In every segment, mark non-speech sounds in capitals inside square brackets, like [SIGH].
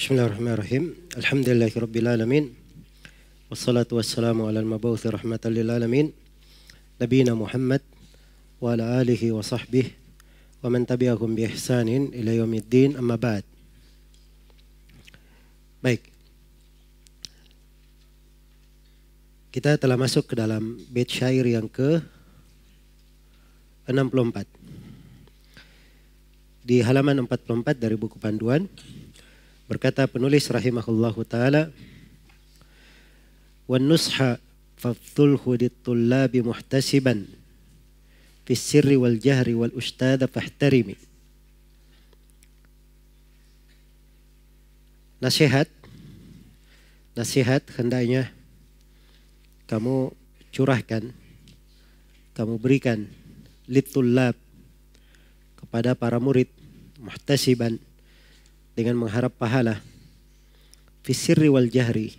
Bismillahirrahmanirrahim. Alhamdulillahirabbil alamin. Wassalatu wassalamu ala al-mabawth rahmatan lil alamin. Nabiyina Muhammad wa ala alihi wa sahbihi wa man tabi'ahum bi ihsanin ila yaumiddin amma ba'd. Baik. Kita telah masuk ke dalam bait syair yang ke 64. Di halaman 44 dari buku panduan Berkata penulis rahimahullahu taala, "Wan nusha fadhulhu lit-tullabi muhtasiban fi sirri wal jahri wal ustada fahtarimi." Nasihat nasihat hendaknya kamu curahkan, kamu berikan litulab kepada para murid muhtasiban dengan mengharap pahala fisirri wal jahri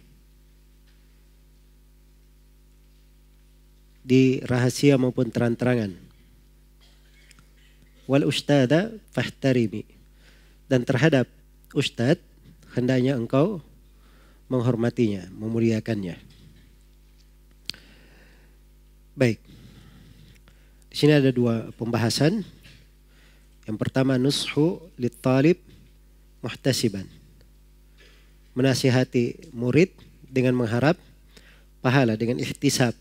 di rahasia maupun terang-terangan wal ustada fahtarimi dan terhadap ustad hendaknya engkau menghormatinya, memuliakannya. Baik. Di sini ada dua pembahasan. Yang pertama nushu li talib muhtasiban. Menasihati murid dengan mengharap pahala dengan ikhtisab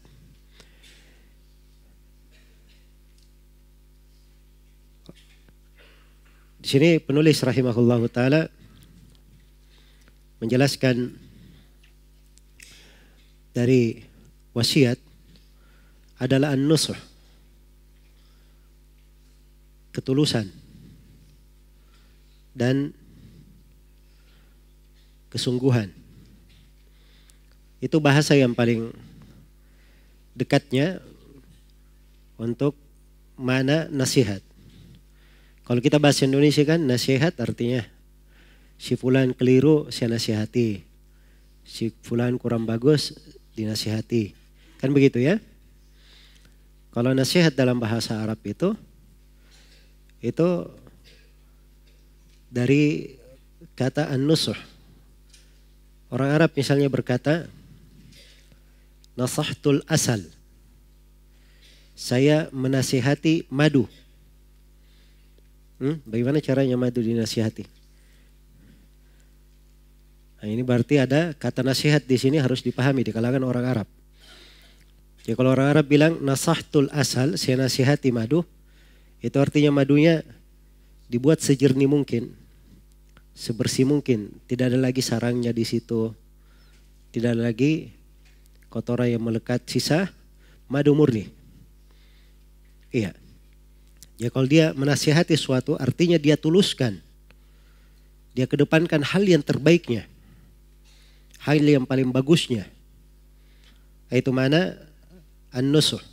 Di sini penulis rahimahullahu taala menjelaskan dari wasiat adalah an-nusuh ketulusan dan kesungguhan. Itu bahasa yang paling dekatnya untuk mana nasihat. Kalau kita bahasa Indonesia kan nasihat artinya si fulan keliru saya nasihati. Si fulan kurang bagus dinasihati. Kan begitu ya? Kalau nasihat dalam bahasa Arab itu itu dari kata an-nusuh Orang Arab misalnya berkata, Nasahtul asal. Saya menasihati madu. Hmm, bagaimana caranya madu dinasihati? Nah, ini berarti ada kata nasihat di sini harus dipahami di kalangan orang Arab. Jadi ya, kalau orang Arab bilang nasahtul asal, saya nasihati madu, itu artinya madunya dibuat sejernih mungkin sebersih mungkin. Tidak ada lagi sarangnya di situ. Tidak ada lagi kotoran yang melekat sisa madu murni. Iya. Ya kalau dia menasihati suatu artinya dia tuluskan. Dia kedepankan hal yang terbaiknya. Hal yang paling bagusnya. Itu mana? An-nusuh.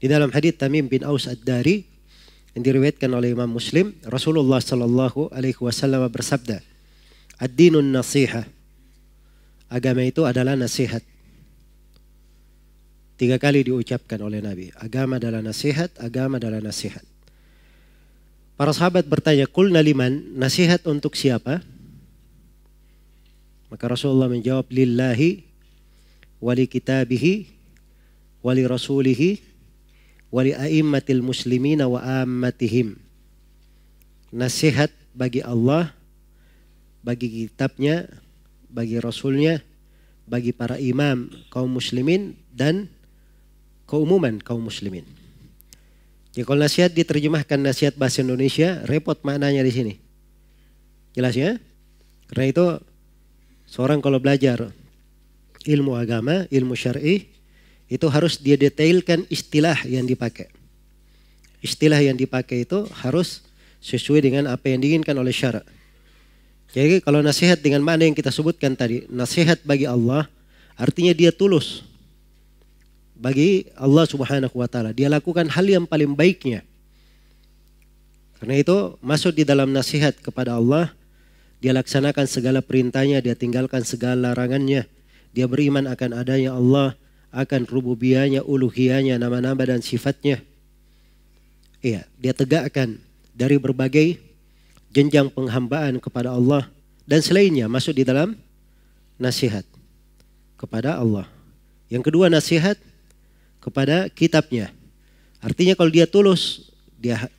Di dalam hadis Tamim bin Aus Ad-Dari yang diriwayatkan oleh Imam Muslim, Rasulullah Shallallahu Alaihi Wasallam bersabda, "Ad-dinun Agama itu adalah nasihat. Tiga kali diucapkan oleh Nabi. Agama adalah nasihat, agama adalah nasihat. Para sahabat bertanya, Kul naliman, nasihat untuk siapa? Maka Rasulullah menjawab, Lillahi, wali kitabihi, wali rasulihi, wa li aimmatil muslimina wa ammatihim. Nasihat bagi Allah, bagi kitabnya, bagi rasulnya, bagi para imam kaum muslimin dan keumuman kaum muslimin. Ya kalau nasihat diterjemahkan nasihat bahasa Indonesia, repot maknanya di sini. Jelas ya? Karena itu seorang kalau belajar ilmu agama, ilmu syar'i, itu harus dia detailkan istilah yang dipakai. Istilah yang dipakai itu harus sesuai dengan apa yang diinginkan oleh syarat. Jadi kalau nasihat dengan mana yang kita sebutkan tadi, nasihat bagi Allah artinya dia tulus. Bagi Allah Subhanahu wa taala, dia lakukan hal yang paling baiknya. Karena itu masuk di dalam nasihat kepada Allah, dia laksanakan segala perintahnya, dia tinggalkan segala larangannya. Dia beriman akan adanya Allah, akan rububianya, uluhianya, nama-nama dan sifatnya. Iya, dia tegakkan dari berbagai jenjang penghambaan kepada Allah dan selainnya masuk di dalam nasihat kepada Allah. Yang kedua nasihat kepada kitabnya. Artinya kalau dia tulus, dia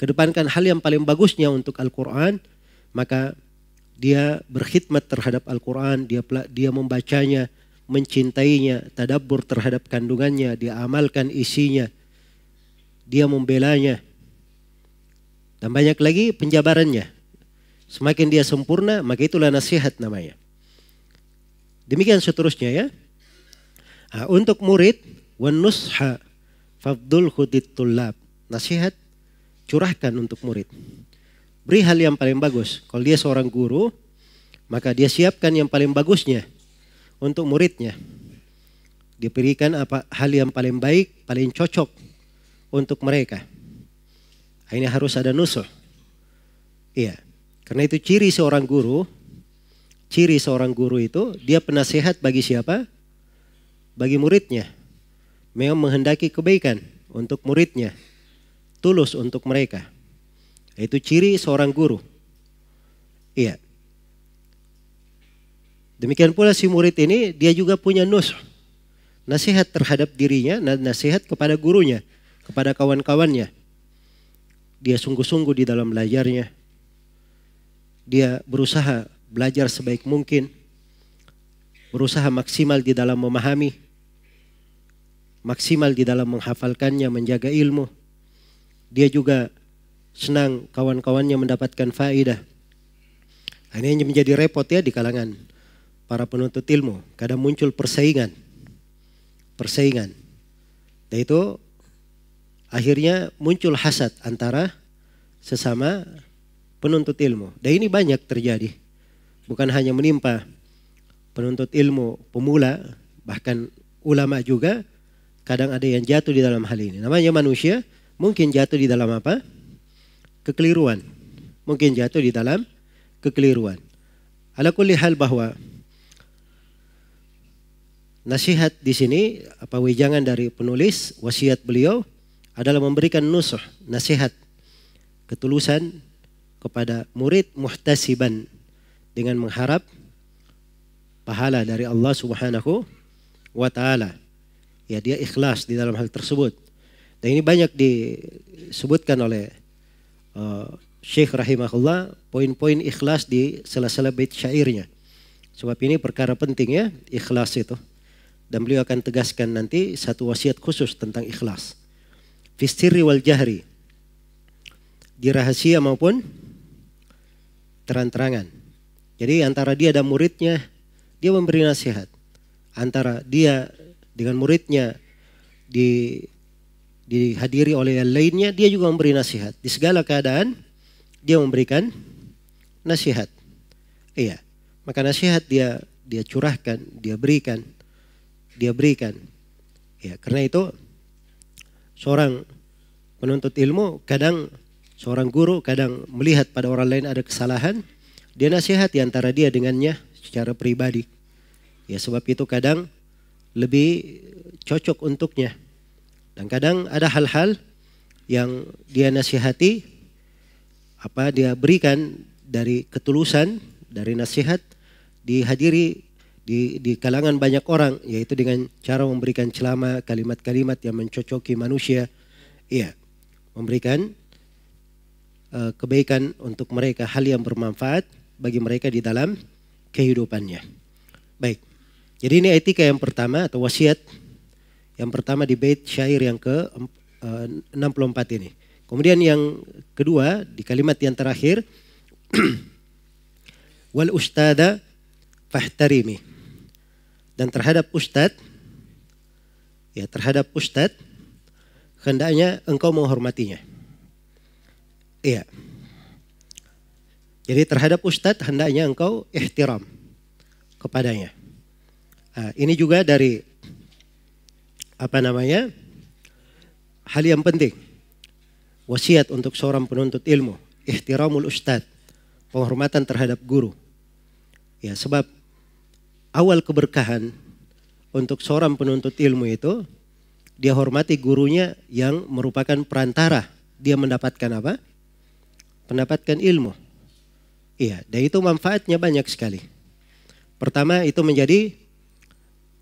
kedepankan hal yang paling bagusnya untuk Al-Quran, maka dia berkhidmat terhadap Al-Quran, dia, dia membacanya, mencintainya, tadabur terhadap kandungannya, diamalkan isinya, dia membelanya. Dan banyak lagi penjabarannya. Semakin dia sempurna, maka itulah nasihat namanya. Demikian seterusnya ya. Nah, untuk murid, wan nusha fabdul tulab. Nasihat curahkan untuk murid. Beri hal yang paling bagus. Kalau dia seorang guru, maka dia siapkan yang paling bagusnya untuk muridnya. Diberikan apa hal yang paling baik, paling cocok untuk mereka. Nah, ini harus ada nusul. Iya. Karena itu ciri seorang guru, ciri seorang guru itu dia penasehat bagi siapa? Bagi muridnya. Memang menghendaki kebaikan untuk muridnya. Tulus untuk mereka. Nah, itu ciri seorang guru. Iya. Demikian pula si murid ini dia juga punya nus. Nasihat terhadap dirinya, nasihat kepada gurunya, kepada kawan-kawannya. Dia sungguh-sungguh di dalam belajarnya. Dia berusaha belajar sebaik mungkin. Berusaha maksimal di dalam memahami. Maksimal di dalam menghafalkannya, menjaga ilmu. Dia juga senang kawan-kawannya mendapatkan faedah. Ini menjadi repot ya di kalangan para penuntut ilmu. Kadang muncul persaingan. Persaingan. Dan itu akhirnya muncul hasad antara sesama penuntut ilmu. Dan ini banyak terjadi. Bukan hanya menimpa penuntut ilmu pemula, bahkan ulama juga kadang ada yang jatuh di dalam hal ini. Namanya manusia mungkin jatuh di dalam apa? Kekeliruan. Mungkin jatuh di dalam kekeliruan. Ala kulli hal bahwa nasihat di sini apa wejangan dari penulis wasiat beliau adalah memberikan nusuh nasihat ketulusan kepada murid muhtasiban dengan mengharap pahala dari Allah Subhanahu wa taala. Ya dia ikhlas di dalam hal tersebut. Dan ini banyak disebutkan oleh uh, Syekh rahimahullah poin-poin ikhlas di sela-sela bait syairnya. Sebab ini perkara penting ya, ikhlas itu dan beliau akan tegaskan nanti satu wasiat khusus tentang ikhlas. Fisirri wal jahri. Di rahasia maupun terang-terangan. Jadi antara dia dan muridnya, dia memberi nasihat. Antara dia dengan muridnya di dihadiri oleh yang lainnya, dia juga memberi nasihat. Di segala keadaan, dia memberikan nasihat. Iya, maka nasihat dia dia curahkan, dia berikan dia berikan. Ya, karena itu seorang penuntut ilmu kadang seorang guru kadang melihat pada orang lain ada kesalahan, dia nasihati antara dia dengannya secara pribadi. Ya sebab itu kadang lebih cocok untuknya. Dan kadang ada hal-hal yang dia nasihati apa dia berikan dari ketulusan, dari nasihat dihadiri di, di kalangan banyak orang yaitu dengan cara memberikan celama kalimat-kalimat yang mencocoki manusia iya memberikan uh, kebaikan untuk mereka hal yang bermanfaat bagi mereka di dalam kehidupannya baik jadi ini etika yang pertama atau wasiat yang pertama di bait syair yang ke eh, uh, 64 ini kemudian yang kedua di kalimat yang terakhir [CLEARS THROAT] wal ustada fahtarimi dan terhadap ustadz, ya terhadap ustadz, hendaknya engkau menghormatinya. Iya. Jadi terhadap ustadz hendaknya engkau ihtiram kepadanya. Nah, ini juga dari apa namanya hal yang penting wasiat untuk seorang penuntut ilmu ihtiramul ustadz penghormatan terhadap guru ya sebab awal keberkahan untuk seorang penuntut ilmu itu dia hormati gurunya yang merupakan perantara dia mendapatkan apa? Mendapatkan ilmu. Iya, dan itu manfaatnya banyak sekali. Pertama itu menjadi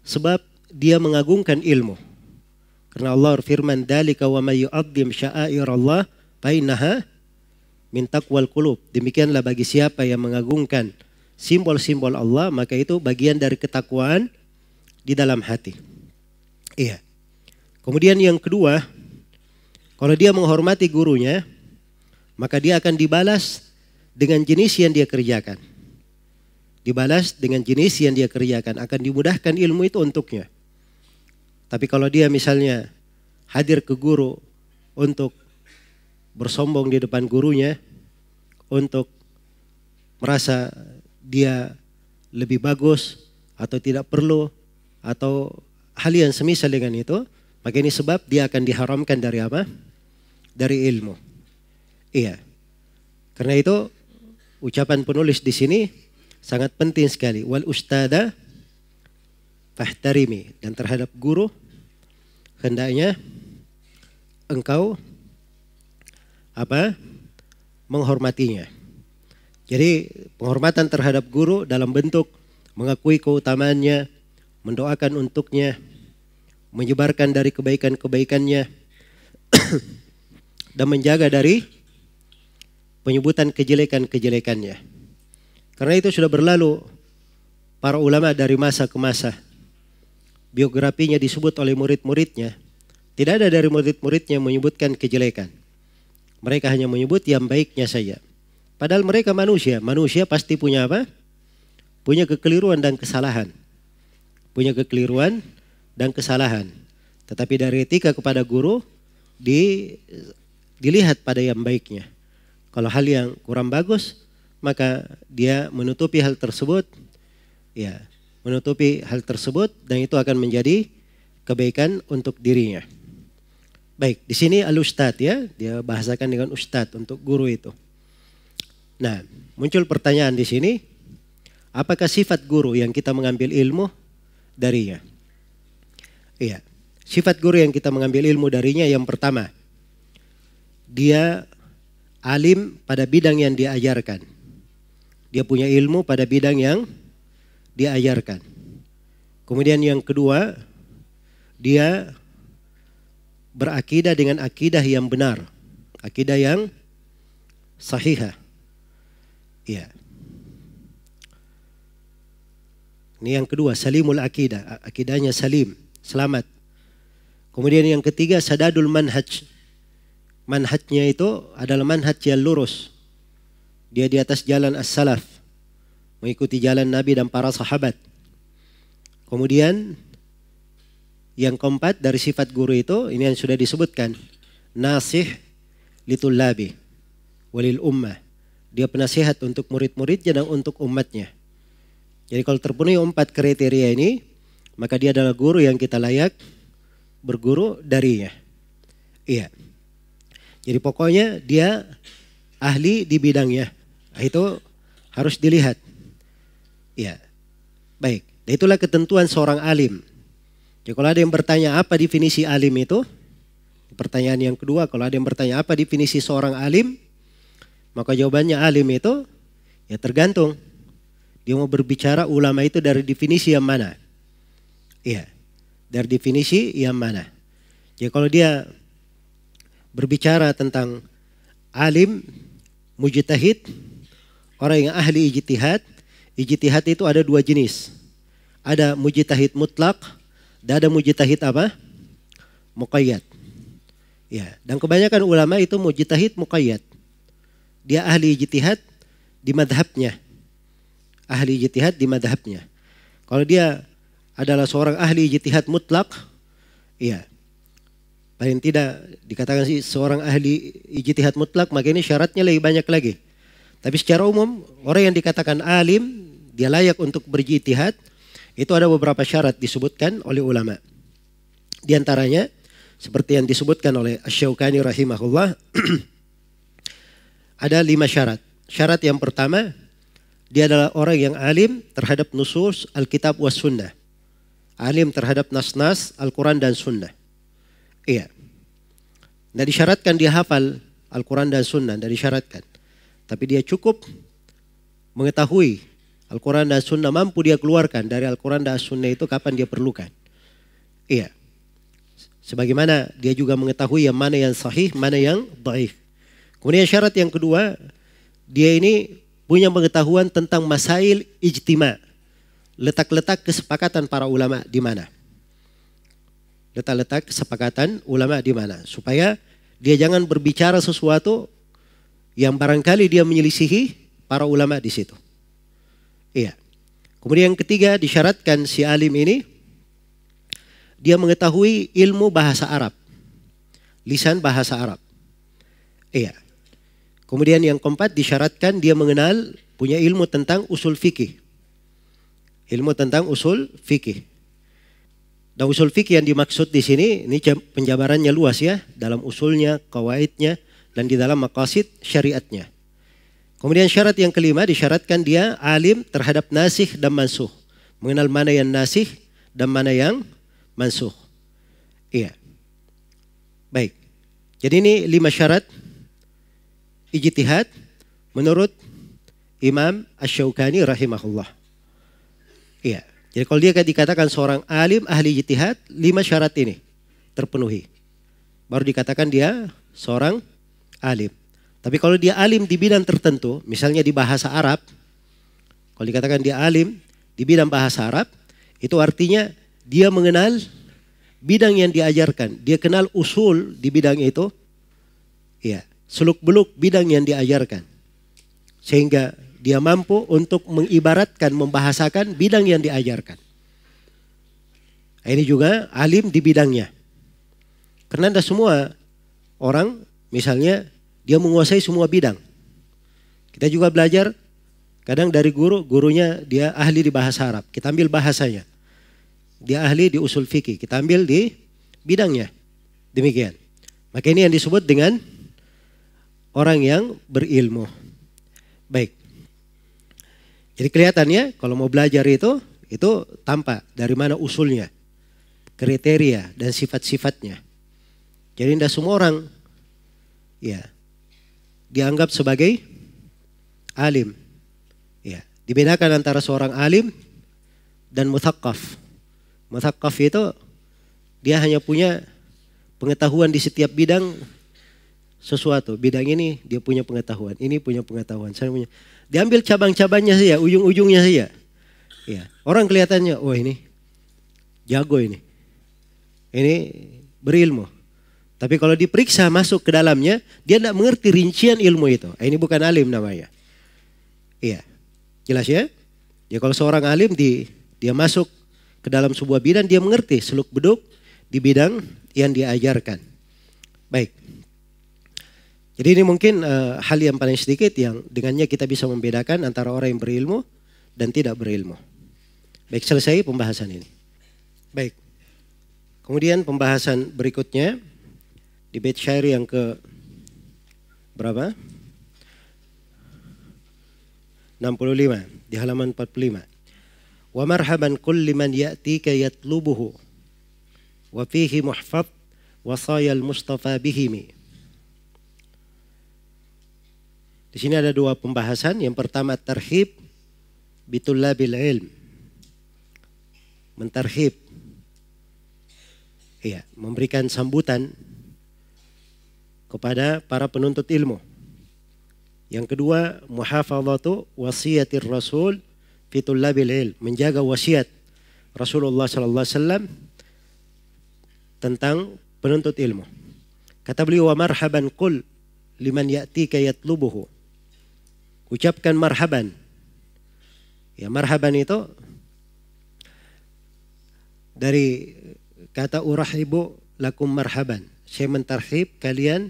sebab dia mengagungkan ilmu. Karena Allah firman dalika wa may yu'azzim sya'airallah fa innaha min taqwal qulub. Demikianlah bagi siapa yang mengagungkan simbol-simbol Allah, maka itu bagian dari ketakwaan di dalam hati. Iya. Kemudian yang kedua, kalau dia menghormati gurunya, maka dia akan dibalas dengan jenis yang dia kerjakan. Dibalas dengan jenis yang dia kerjakan, akan dimudahkan ilmu itu untuknya. Tapi kalau dia misalnya hadir ke guru untuk bersombong di depan gurunya, untuk merasa dia lebih bagus atau tidak perlu atau hal yang semisal dengan itu, maka ini sebab dia akan diharamkan dari apa? Dari ilmu. Iya. Karena itu ucapan penulis di sini sangat penting sekali. Wal ustada fahtarimi dan terhadap guru hendaknya engkau apa? menghormatinya. Jadi penghormatan terhadap guru dalam bentuk mengakui keutamaannya, mendoakan untuknya, menyebarkan dari kebaikan-kebaikannya, [CLEARS THROAT] dan menjaga dari penyebutan kejelekan-kejelekannya. Karena itu sudah berlalu para ulama dari masa ke masa. Biografinya disebut oleh murid-muridnya. Tidak ada dari murid-muridnya menyebutkan kejelekan. Mereka hanya menyebut yang baiknya saja. Padahal mereka manusia. Manusia pasti punya apa? Punya kekeliruan dan kesalahan. Punya kekeliruan dan kesalahan. Tetapi dari etika kepada guru di, dilihat pada yang baiknya. Kalau hal yang kurang bagus, maka dia menutupi hal tersebut. Ya, menutupi hal tersebut dan itu akan menjadi kebaikan untuk dirinya. Baik, di sini al-ustad ya, dia bahasakan dengan ustad untuk guru itu. Nah, muncul pertanyaan di sini, apakah sifat guru yang kita mengambil ilmu darinya? Iya. Sifat guru yang kita mengambil ilmu darinya yang pertama, dia alim pada bidang yang diajarkan. Dia punya ilmu pada bidang yang diajarkan. Kemudian yang kedua, dia berakidah dengan akidah yang benar, akidah yang sahihah. Iya. Ini yang kedua, salimul akidah. Akidahnya salim, selamat. Kemudian yang ketiga, sadadul manhaj. Manhajnya itu adalah manhaj yang lurus. Dia di atas jalan as-salaf. Mengikuti jalan Nabi dan para sahabat. Kemudian yang keempat dari sifat guru itu, ini yang sudah disebutkan. Nasih litul labi walil ummah dia penasehat untuk murid-muridnya dan untuk umatnya. Jadi kalau terpenuhi empat kriteria ini, maka dia adalah guru yang kita layak berguru darinya. Iya. Jadi pokoknya dia ahli di bidangnya. Nah, itu harus dilihat. Iya. Baik. Dan nah, itulah ketentuan seorang alim. Jadi kalau ada yang bertanya apa definisi alim itu, pertanyaan yang kedua, kalau ada yang bertanya apa definisi seorang alim, maka jawabannya alim itu ya tergantung. Dia mau berbicara ulama itu dari definisi yang mana. Iya, dari definisi yang mana. Ya kalau dia berbicara tentang alim, mujtahid, orang yang ahli ijtihad, ijtihad itu ada dua jenis. Ada mujtahid mutlak dan ada mujtahid apa? Muqayyad. Ya, dan kebanyakan ulama itu mujtahid muqayyad. Dia ahli ijtihad di madhabnya. Ahli ijtihad di madhabnya. Kalau dia adalah seorang ahli ijtihad mutlak, iya. Paling tidak dikatakan sih seorang ahli ijtihad mutlak, maka ini syaratnya lebih banyak lagi. Tapi secara umum, orang yang dikatakan alim, dia layak untuk berjitihad, itu ada beberapa syarat disebutkan oleh ulama. Di antaranya, seperti yang disebutkan oleh Asyaukani rahimahullah, [CLEARS THROAT] Ada lima syarat. Syarat yang pertama, dia adalah orang yang alim terhadap nusus Alkitab was sunnah. Alim terhadap nas-nas Al-Quran dan sunnah. Iya. Nah disyaratkan dia hafal Al-Quran dan sunnah, dan disyaratkan. Tapi dia cukup mengetahui Al-Quran dan sunnah, mampu dia keluarkan dari Al-Quran dan sunnah itu kapan dia perlukan. Iya. Sebagaimana dia juga mengetahui yang mana yang sahih, mana yang baik. Kemudian syarat yang kedua, dia ini punya pengetahuan tentang masail ijtima. Letak-letak kesepakatan para ulama di mana. Letak-letak kesepakatan ulama di mana. Supaya dia jangan berbicara sesuatu yang barangkali dia menyelisihi para ulama di situ. Iya. Kemudian yang ketiga disyaratkan si alim ini dia mengetahui ilmu bahasa Arab. Lisan bahasa Arab. Iya. Kemudian yang keempat disyaratkan dia mengenal punya ilmu tentang usul fikih. Ilmu tentang usul fikih. Dan usul fikih yang dimaksud di sini ini penjabarannya luas ya dalam usulnya, kawaitnya dan di dalam makasid syariatnya. Kemudian syarat yang kelima disyaratkan dia alim terhadap nasih dan mansuh. Mengenal mana yang nasih dan mana yang mansuh. Iya. Baik. Jadi ini lima syarat ijtihad menurut Imam Ash-Shawkani rahimahullah. Iya. Jadi kalau dia dikatakan seorang alim ahli ijtihad, lima syarat ini terpenuhi. Baru dikatakan dia seorang alim. Tapi kalau dia alim di bidang tertentu, misalnya di bahasa Arab, kalau dikatakan dia alim di bidang bahasa Arab, itu artinya dia mengenal bidang yang diajarkan, dia kenal usul di bidang itu. Iya seluk-beluk bidang yang diajarkan. Sehingga dia mampu untuk mengibaratkan, membahasakan bidang yang diajarkan. Nah, ini juga alim di bidangnya. Karena ada semua orang, misalnya dia menguasai semua bidang. Kita juga belajar kadang dari guru, gurunya dia ahli di bahasa Arab. Kita ambil bahasanya. Dia ahli di usul fikih. Kita ambil di bidangnya. Demikian. Maka ini yang disebut dengan orang yang berilmu. Baik. Jadi kelihatannya kalau mau belajar itu, itu tampak dari mana usulnya, kriteria dan sifat-sifatnya. Jadi tidak semua orang ya dianggap sebagai alim. Ya, dibedakan antara seorang alim dan mutakaf. Mutakaf itu dia hanya punya pengetahuan di setiap bidang sesuatu. Bidang ini dia punya pengetahuan, ini punya pengetahuan, saya punya. Diambil cabang-cabangnya saja, ya, ujung-ujungnya saja. Ya, iya. orang kelihatannya, oh ini jago ini. Ini berilmu. Tapi kalau diperiksa masuk ke dalamnya, dia tidak mengerti rincian ilmu itu. Eh, ini bukan alim namanya. Iya. Jelas ya? Ya kalau seorang alim di dia masuk ke dalam sebuah bidang dia mengerti seluk beduk di bidang yang diajarkan. Baik. Jadi ini mungkin uh, hal yang paling sedikit yang dengannya kita bisa membedakan antara orang yang berilmu dan tidak berilmu. Baik, selesai pembahasan ini. Baik. Kemudian pembahasan berikutnya di bait syair yang ke berapa? 65 di halaman 45. Wa marhaban kulli man ya'tika yatlubuhu wa fihi muhfaz wasayal mustafa bihimi. Di sini ada dua pembahasan. Yang pertama terhib bil ilm. Menterhib. Iya, memberikan sambutan kepada para penuntut ilmu. Yang kedua, muhafazatu wasiyatir rasul bil ilm, menjaga wasiat Rasulullah sallallahu alaihi wasallam tentang penuntut ilmu. Kata beliau, "Wa marhaban qul liman ya'tika yatlubuhu." ucapkan marhaban. Ya, marhaban itu dari kata urah ibu lakum marhaban. Saya mentarhib kalian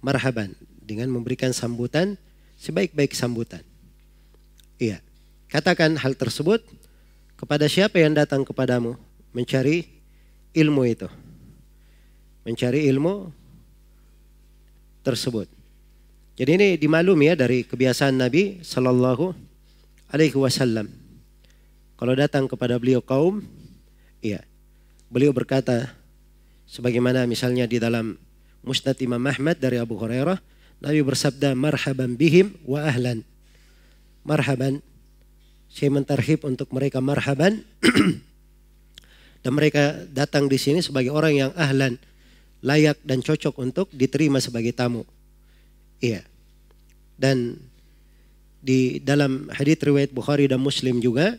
marhaban dengan memberikan sambutan sebaik-baik sambutan. Iya. Katakan hal tersebut kepada siapa yang datang kepadamu mencari ilmu itu. Mencari ilmu tersebut. Jadi ini dimaklumi ya dari kebiasaan Nabi Shallallahu Alaihi Wasallam. Kalau datang kepada beliau kaum, iya, beliau berkata, sebagaimana misalnya di dalam Musnad Imam Ahmad dari Abu Hurairah, Nabi bersabda, marhaban bihim wa ahlan. Marhaban, saya mentarhib untuk mereka marhaban. [CLEARS THROAT] dan mereka datang di sini sebagai orang yang ahlan, layak dan cocok untuk diterima sebagai tamu. Iya. Dan di dalam hadits riwayat Bukhari dan Muslim juga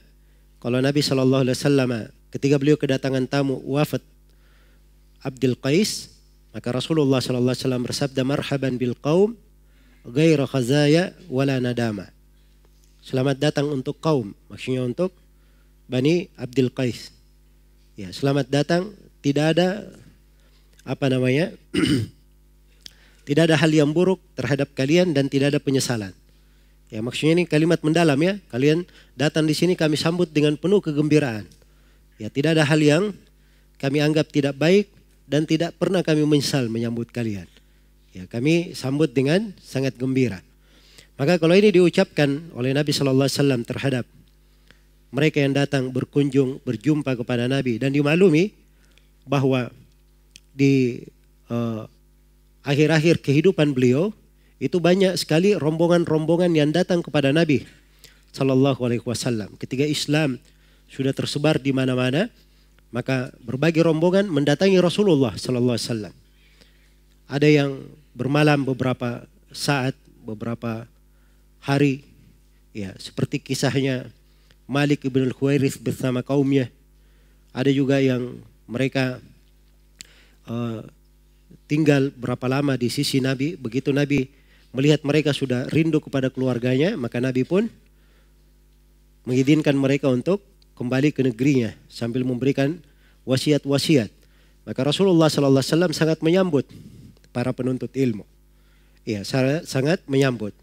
kalau Nabi Shallallahu Alaihi Wasallam ketika beliau kedatangan tamu wafat Abdul Qais maka Rasulullah Shallallahu Alaihi Wasallam bersabda marhaban bil kaum, gaira khazaya wala nadama selamat datang untuk kaum maksudnya untuk Bani Abdul Qais ya selamat datang tidak ada apa namanya [CLEARS THROAT] Tidak ada hal yang buruk terhadap kalian dan tidak ada penyesalan. Ya maksudnya ini kalimat mendalam ya. Kalian datang di sini kami sambut dengan penuh kegembiraan. Ya tidak ada hal yang kami anggap tidak baik dan tidak pernah kami menyesal menyambut kalian. Ya kami sambut dengan sangat gembira. Maka kalau ini diucapkan oleh Nabi Shallallahu Alaihi Wasallam terhadap mereka yang datang berkunjung berjumpa kepada Nabi dan dimaklumi bahwa di uh, akhir-akhir kehidupan beliau itu banyak sekali rombongan-rombongan yang datang kepada Nabi Shallallahu Alaihi Wasallam. Ketika Islam sudah tersebar di mana-mana, maka berbagai rombongan mendatangi Rasulullah Shallallahu Alaihi Wasallam. Ada yang bermalam beberapa saat, beberapa hari, ya seperti kisahnya Malik ibn al Khuwairith bersama kaumnya. Ada juga yang mereka uh, tinggal berapa lama di sisi Nabi. Begitu Nabi melihat mereka sudah rindu kepada keluarganya, maka Nabi pun mengizinkan mereka untuk kembali ke negerinya sambil memberikan wasiat-wasiat. Maka Rasulullah Sallallahu Alaihi Wasallam sangat menyambut para penuntut ilmu. Iya, sangat menyambut.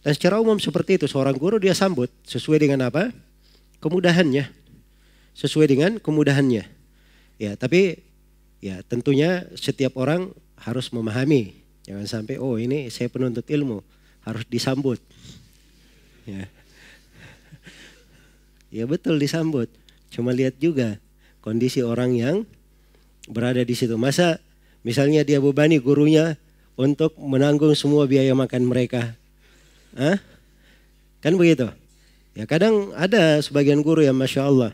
Dan secara umum seperti itu, seorang guru dia sambut sesuai dengan apa? Kemudahannya. Sesuai dengan kemudahannya. Ya, tapi Ya, tentunya setiap orang harus memahami. Jangan sampai oh ini saya penuntut ilmu, harus disambut. Ya. Ya betul disambut. Cuma lihat juga kondisi orang yang berada di situ. Masa misalnya dia bebani gurunya untuk menanggung semua biaya makan mereka. Hah? Kan begitu. Ya kadang ada sebagian guru yang Masya Allah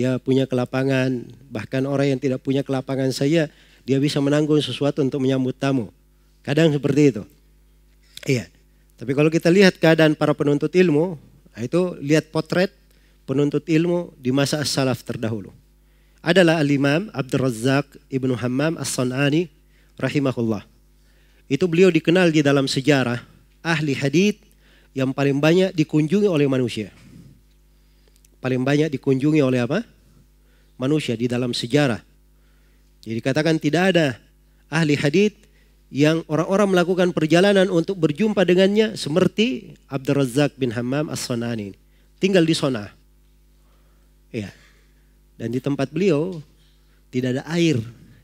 dia punya kelapangan, bahkan orang yang tidak punya kelapangan saya dia bisa menanggung sesuatu untuk menyambut tamu. Kadang seperti itu. Iya. Tapi kalau kita lihat keadaan para penuntut ilmu, itu lihat potret penuntut ilmu di masa as-salaf terdahulu. Adalah al-imam Abdul Razak Ibnu Hammam As-San'ani rahimahullah. Itu beliau dikenal di dalam sejarah ahli hadith yang paling banyak dikunjungi oleh manusia paling banyak dikunjungi oleh apa? Manusia di dalam sejarah. Jadi katakan tidak ada ahli hadith yang orang-orang melakukan perjalanan untuk berjumpa dengannya seperti Abdul bin Hammam As-Sanani. Tinggal di Sona. Ya. Dan di tempat beliau tidak ada air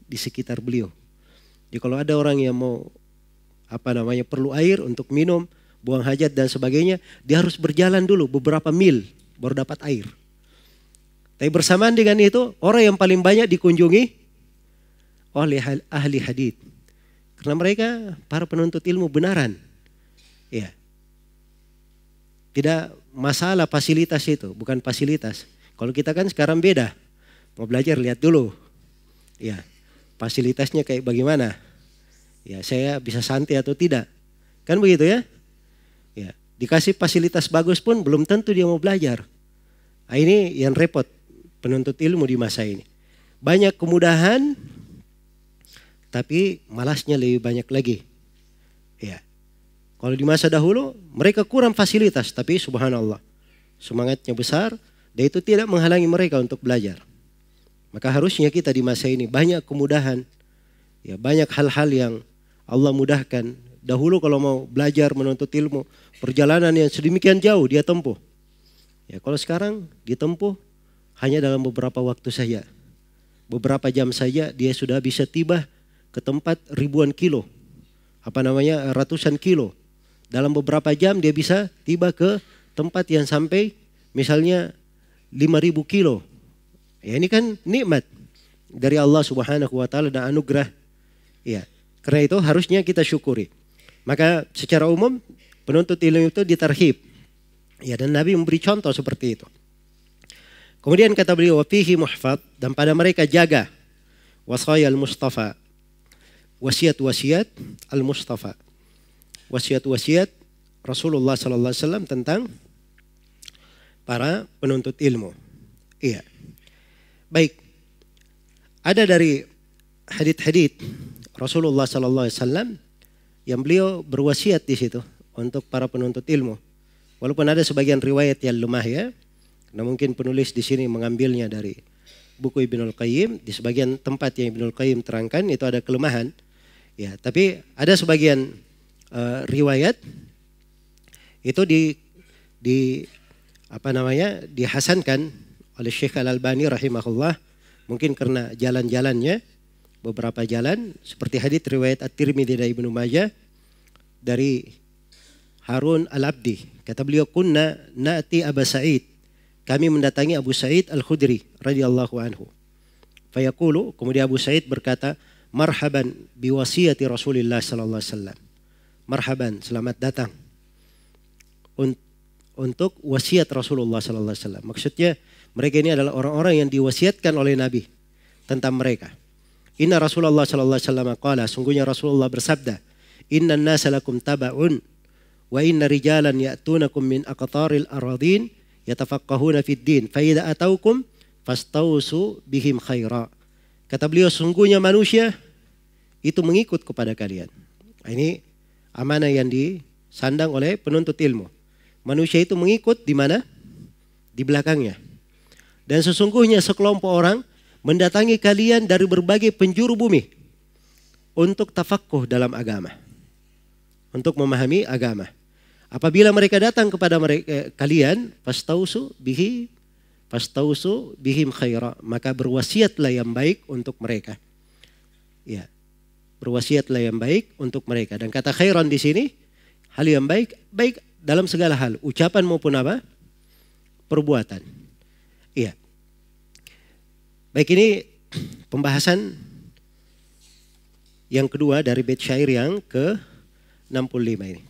di sekitar beliau. Jadi kalau ada orang yang mau apa namanya perlu air untuk minum, buang hajat dan sebagainya, dia harus berjalan dulu beberapa mil baru dapat air. Tapi bersamaan dengan itu, orang yang paling banyak dikunjungi oleh ahli hadith. Karena mereka para penuntut ilmu benaran. Ya. Tidak masalah fasilitas itu, bukan fasilitas. Kalau kita kan sekarang beda. Mau belajar lihat dulu. Ya. Fasilitasnya kayak bagaimana? Ya, saya bisa santai atau tidak. Kan begitu ya? Ya. Dikasih fasilitas bagus pun belum tentu dia mau belajar. Nah, ini yang repot penuntut ilmu di masa ini. Banyak kemudahan, tapi malasnya lebih banyak lagi. Ya. Kalau di masa dahulu mereka kurang fasilitas, tapi subhanallah semangatnya besar dan itu tidak menghalangi mereka untuk belajar. Maka harusnya kita di masa ini banyak kemudahan, ya banyak hal-hal yang Allah mudahkan dahulu kalau mau belajar menuntut ilmu, perjalanan yang sedemikian jauh dia tempuh. Ya, kalau sekarang ditempuh hanya dalam beberapa waktu saja. Beberapa jam saja dia sudah bisa tiba ke tempat ribuan kilo. Apa namanya? ratusan kilo. Dalam beberapa jam dia bisa tiba ke tempat yang sampai misalnya 5000 kilo. Ya ini kan nikmat dari Allah Subhanahu wa taala dan anugerah. Ya, karena itu harusnya kita syukuri. Maka secara umum penuntut ilmu itu diterhib. Ya dan Nabi memberi contoh seperti itu. Kemudian kata beliau wafihi muhfad dan pada mereka jaga wasaya al-mustafa. Wasiat-wasiat al-mustafa. Wasiat-wasiat Rasulullah sallallahu alaihi wasallam tentang para penuntut ilmu. Iya. Baik. Ada dari hadit-hadit Rasulullah sallallahu alaihi wasallam yang beliau berwasiat di situ untuk para penuntut ilmu. Walaupun ada sebagian riwayat yang lemah ya, karena mungkin penulis di sini mengambilnya dari buku Ibnu al Qayyim, di sebagian tempat yang Ibnu al Qayyim terangkan itu ada kelemahan. Ya, tapi ada sebagian uh, riwayat itu di di apa namanya dihasankan oleh Syekh Al Albani rahimahullah mungkin karena jalan-jalannya beberapa jalan seperti hadis riwayat At-Tirmidzi dari Ibnu Majah dari Harun Al-Abdi kata beliau kunna na'ti Abu Sa'id kami mendatangi Abu Sa'id Al-Khudri radhiyallahu anhu Fayakulu kemudian Abu Sa'id berkata marhaban biwasiyati Rasulullah sallallahu alaihi wasallam marhaban selamat datang untuk wasiat Rasulullah sallallahu alaihi wasallam maksudnya mereka ini adalah orang-orang yang diwasiatkan oleh Nabi tentang mereka. Inna Rasulullah sallallahu alaihi wasallam qala, sungguhnya Rasulullah bersabda, Inna nasa lakum taba'un wa inna rijalan ya'tunakum min aqtaril aradin yatafaqqahuna fid din fa idza ataukum fastausu bihim khaira." Kata beliau, sungguhnya manusia itu mengikut kepada kalian. Nah, ini amanah yang disandang oleh penuntut ilmu. Manusia itu mengikut di mana? Di belakangnya. Dan sesungguhnya sekelompok orang mendatangi kalian dari berbagai penjuru bumi untuk tafakuh dalam agama. Untuk memahami agama. Apabila mereka datang kepada mereka eh, kalian, pastausu bihi pastausu bihim khaira, maka berwasiatlah yang baik untuk mereka. Ya. Berwasiatlah yang baik untuk mereka. Dan kata khairan di sini hal yang baik, baik dalam segala hal, ucapan maupun apa? perbuatan. Baik ini pembahasan yang kedua dari bait syair yang ke 65 ini.